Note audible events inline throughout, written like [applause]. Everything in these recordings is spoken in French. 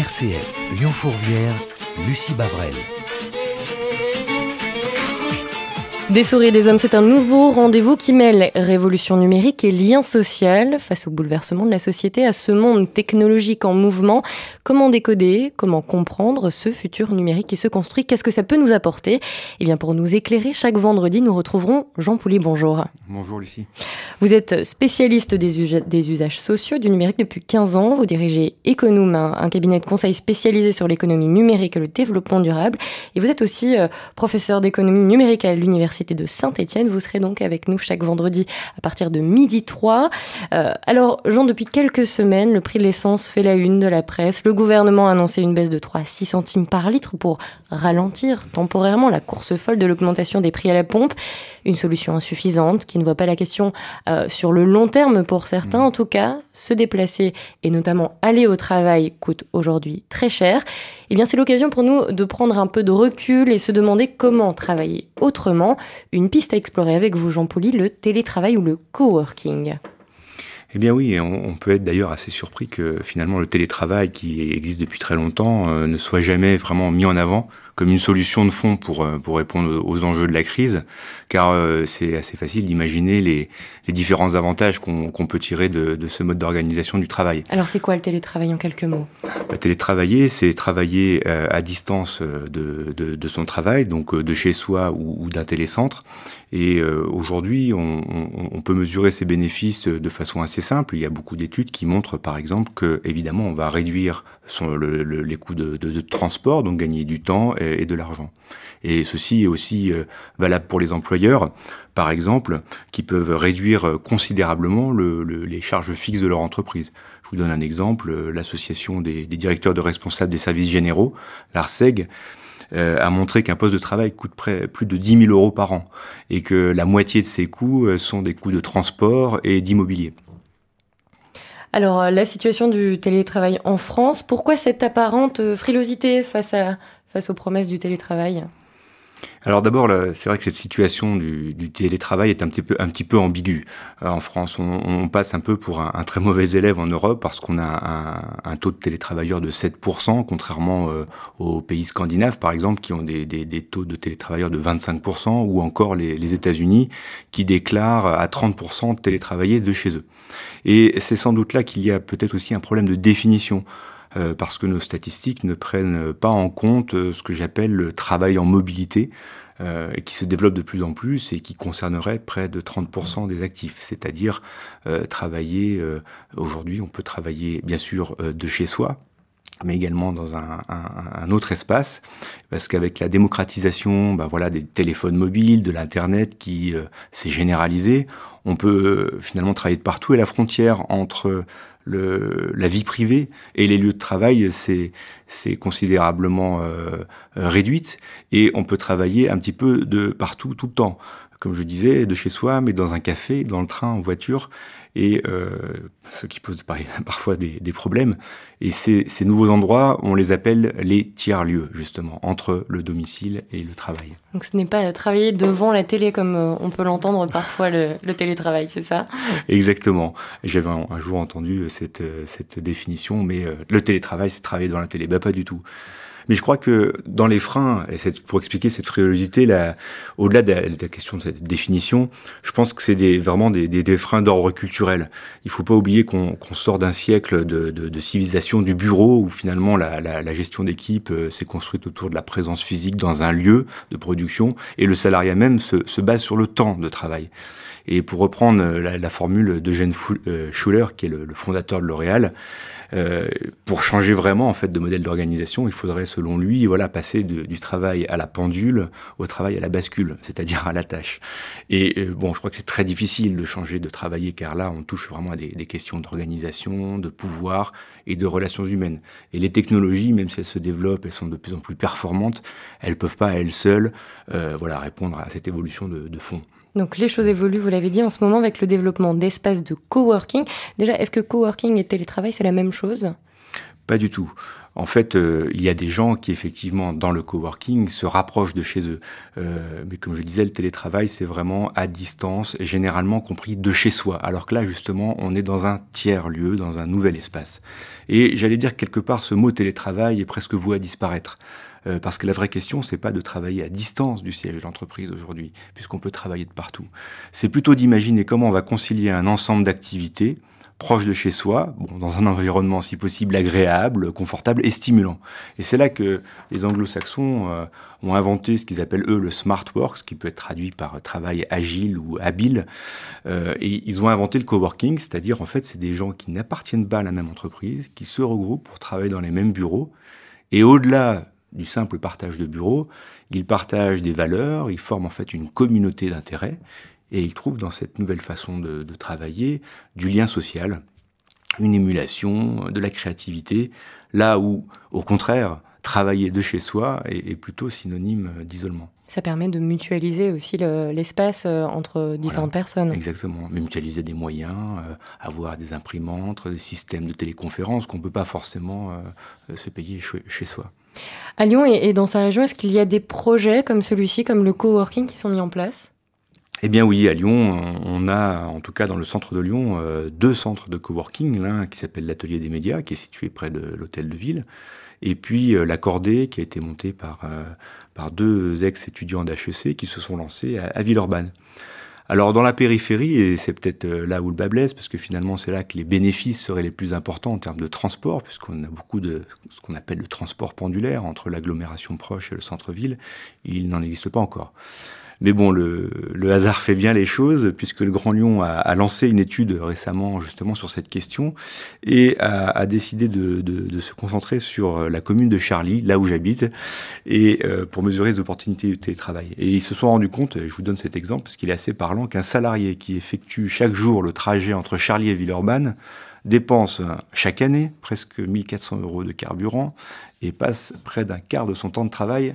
RCF Lyon-Fourvière, Lucie Bavrel. Des souris et des hommes, c'est un nouveau rendez-vous qui mêle révolution numérique et lien social face au bouleversement de la société, à ce monde technologique en mouvement. Comment décoder, comment comprendre ce futur numérique qui se construit, qu'est-ce que ça peut nous apporter Eh bien, pour nous éclairer, chaque vendredi, nous retrouverons Jean Pouli. Bonjour. Bonjour, Lucie. Vous êtes spécialiste des, usages, sociaux du numérique depuis 15 ans. Vous dirigez Econum, un cabinet de conseil spécialisé sur l'économie numérique et le développement durable. Et vous êtes aussi euh, professeur d'économie numérique à l'université de saint etienne Vous serez donc avec nous chaque vendredi à partir de midi 3. Euh, alors, Jean, depuis quelques semaines, le prix de l'essence fait la une de la presse. Le gouvernement a annoncé une baisse de 3 à 6 centimes par litre pour ralentir temporairement la course folle de l'augmentation des prix à la pompe. Une solution insuffisante qui ne voit pas la question euh, sur le long terme pour certains. Mmh. En tout cas, se déplacer et notamment aller au travail coûte aujourd'hui très cher. Eh bien, c'est l'occasion pour nous de prendre un peu de recul et se demander comment travailler autrement une piste à explorer avec vous, Jean-Pauli, le télétravail ou le coworking. Eh bien oui, on, peut être d'ailleurs assez surpris que finalement le télétravail qui existe depuis très longtemps euh, ne soit jamais vraiment mis en avant comme une solution de fond pour, euh, pour répondre aux enjeux de la crise, car euh, c'est assez facile d'imaginer les, les, différents avantages qu'on peut tirer de, de ce mode d'organisation du travail. Alors c'est quoi le télétravail en quelques mots le euh, Télétravailler, c'est travailler à distance de, de, son travail, donc de chez soi ou, d'un télécentre. Et aujourd'hui, on, peut mesurer ces bénéfices de façon assez simple. Il y a beaucoup d'études qui montrent, par exemple, que évidemment, on va réduire son, les coûts de, transport, donc gagner du temps, et, de l'argent. Et ceci est aussi euh, valable pour les employeurs, par exemple, qui peuvent réduire euh, considérablement les charges fixes de leur entreprise. Je vous donne un exemple, euh, l'association des, des, directeurs de responsables des services généraux, l'ARSEG, a montré qu'un poste de travail coûte près, plus de 10 000 euros par an et que la moitié de ces coûts sont des coûts de transport et d'immobilier. Alors, la situation du télétravail en France, pourquoi cette apparente frilosité face à face aux promesses du télétravail alors d'abord, c'est vrai que cette situation du, télétravail est un petit peu, un peu ambiguë. Euh, en France, on, passe un peu pour un, très mauvais élève en Europe parce qu'on a un, taux de télétravailleurs de 7%, contrairement euh, aux pays scandinaves, par exemple, qui ont des, taux de télétravailleurs de 25%, ou encore les, États-Unis, qui déclarent à 30% de télétravailler de chez eux. Et c'est sans doute là qu'il y a peut-être aussi un problème de définition. Euh, parce que nos statistiques ne prennent pas en compte euh, ce que j'appelle le travail en mobilité, euh, qui se développe de plus en plus et qui concernerait près de 30% des actifs, c'est-à-dire travailler, aujourd'hui on peut travailler bien sûr de chez soi, mais également dans un, un, un autre espace, parce qu'avec la démocratisation ben voilà, des téléphones mobiles, de l'Internet qui euh, s'est généralisé, on peut euh, finalement travailler de partout et la frontière entre le, la vie privée et les lieux de travail c'est considérablement euh, réduite et on peut travailler un petit peu de partout tout le temps comme je disais, de chez soi, mais dans un café, dans le train, en voiture, et euh, ce qui pose [laughs] parfois des, problèmes. Et ces, nouveaux endroits, on les appelle les tiers-lieux, justement, entre le domicile et le travail. Donc ce n'est pas euh, travailler devant la télé comme euh, on peut l'entendre parfois le, télétravail, c'est ça Exactement. J'avais un, jour entendu cette, cette définition, mais le télétravail, c'est travailler devant la télé. Ben, pas du tout. Mais je crois que dans les freins, et pour expliquer cette frilosité, au-delà de, la, question de cette définition, je pense que c'est des, vraiment des, freins d'ordre culturel. Il ne faut pas oublier qu'on sort d'un siècle de, civilisation du bureau où finalement la, gestion d'équipe euh, s'est construite autour de la présence physique dans un lieu de production et le salariat même se, base sur le temps de travail. Et pour reprendre euh, la, la formule d'Eugène euh, Schuller, qui est le, fondateur de L'Oréal, pour changer vraiment en fait de modèle d'organisation, il faudrait se selon lui, voilà, passer du travail à la pendule au travail à la bascule, [laughs] c'est-à-dire à la tâche. Et euh, bon, je crois que c'est très difficile de changer de travailler, car là, on touche vraiment à des, questions d'organisation, de pouvoir et de relations humaines. Et les technologies, même si elles se développent, elles sont de plus en plus performantes, elles ne peuvent pas, elles seules, euh, voilà, répondre à cette évolution de, de fond. Donc les choses évoluent, vous l'avez dit, en ce moment avec le développement d'espaces de coworking. Déjà, est-ce que coworking et télétravail, c'est la même chose pas du tout. En fait, euh, il y a des gens qui, effectivement, dans le coworking, se rapprochent de chez eux. Euh, mais comme je disais, le télétravail, c'est vraiment à distance, généralement compris de chez soi. Alors que là, justement, on est dans un tiers lieu, dans un nouvel espace. Et j'allais dire quelque part, ce mot télétravail est presque voué à disparaître. Euh, parce que la vraie question, c'est pas de travailler à distance du siège de l'entreprise aujourd'hui, puisqu'on peut travailler de partout. C'est plutôt d'imaginer comment on va concilier un ensemble d'activités proche de chez soi, bon, dans un environnement si possible agréable, confortable et stimulant. Et c'est là que les anglo-saxons euh, ont inventé ce qu'ils appellent eux le smart work, ce qui peut être traduit par euh, travail agile ou habile. Euh, et ils ont inventé le coworking, c'est-à-dire en fait c'est des gens qui n'appartiennent pas à la même entreprise, qui se regroupent pour travailler dans les mêmes bureaux. Et au-delà du simple partage de bureaux, ils partagent des valeurs, ils forment en fait une communauté d'intérêts et il trouve dans cette nouvelle façon de, travailler du lien social, une émulation, euh, de la créativité, là où, au contraire, travailler de chez soi est, plutôt synonyme euh, d'isolement. Ça permet de mutualiser aussi l'espace euh, entre différentes personnes. Exactement, mutualiser des moyens, avoir des imprimantes, des systèmes de téléconférence qu'on ne peut pas forcément se payer chez soi. À Lyon et, et dans sa région, est-ce qu'il y a des projets comme celui-ci, comme le coworking, qui sont mis en place eh bien oui, à Lyon, on a, en tout cas dans le centre de Lyon, euh, deux centres de coworking, l'un qui s'appelle l'Atelier des médias, qui est situé près de l'hôtel de ville, et puis euh, l'Accordé, qui a été monté par, euh, par deux ex-étudiants d'HEC qui se sont lancés à, à Villeurbanne. Alors dans la périphérie, et c'est peut-être là où le bas blesse, parce que finalement c'est là que les bénéfices seraient les plus importants en termes de transport, puisqu'on a beaucoup de ce qu'on appelle le transport pendulaire entre l'agglomération proche et le centre-ville, il n'en existe pas encore. Mais bon, le, hasard fait bien les choses, puisque le Grand Lyon a, lancé une étude récemment justement sur cette question et a, décidé de, se concentrer sur la commune de Charlie, là où j'habite, et euh, pour mesurer les opportunités du télétravail. Et ils se sont rendus compte, je vous donne cet exemple parce qu'il est assez parlant, qu'un salarié qui effectue chaque jour le trajet entre Charlie et Villeurbanne dépense euh, chaque année presque 1400 euros de carburant et passe près d'un quart de son temps de travail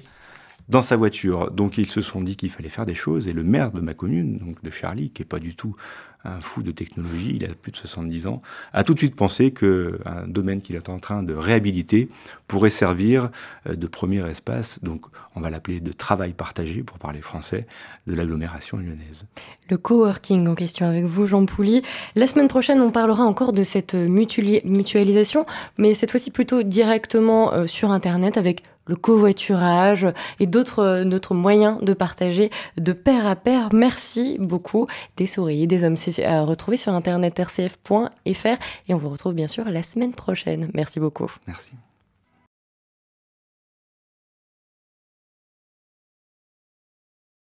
dans sa voiture. Donc ils se sont dit qu'il fallait faire des choses et le maire de ma commune, donc de Charlie, qui est pas du tout un fou de technologie, il a plus de 70 ans, a tout de suite pensé qu'un domaine qu'il est en train de réhabiliter pourrait servir euh, de premier espace, donc on va l'appeler de travail partagé pour parler français, de l'agglomération lyonnaise. Le coworking en question avec vous, Jean Pouli. La semaine prochaine, on parlera encore de cette euh, mutualisation, mais cette fois-ci plutôt directement euh, sur Internet avec le covoiturage et d'autres notre euh, moyens de partager de pair à pair. Merci beaucoup des souris, des hommes à retrouver sur internet rcf.fr et on vous retrouve bien sûr la semaine prochaine. Merci beaucoup. Merci.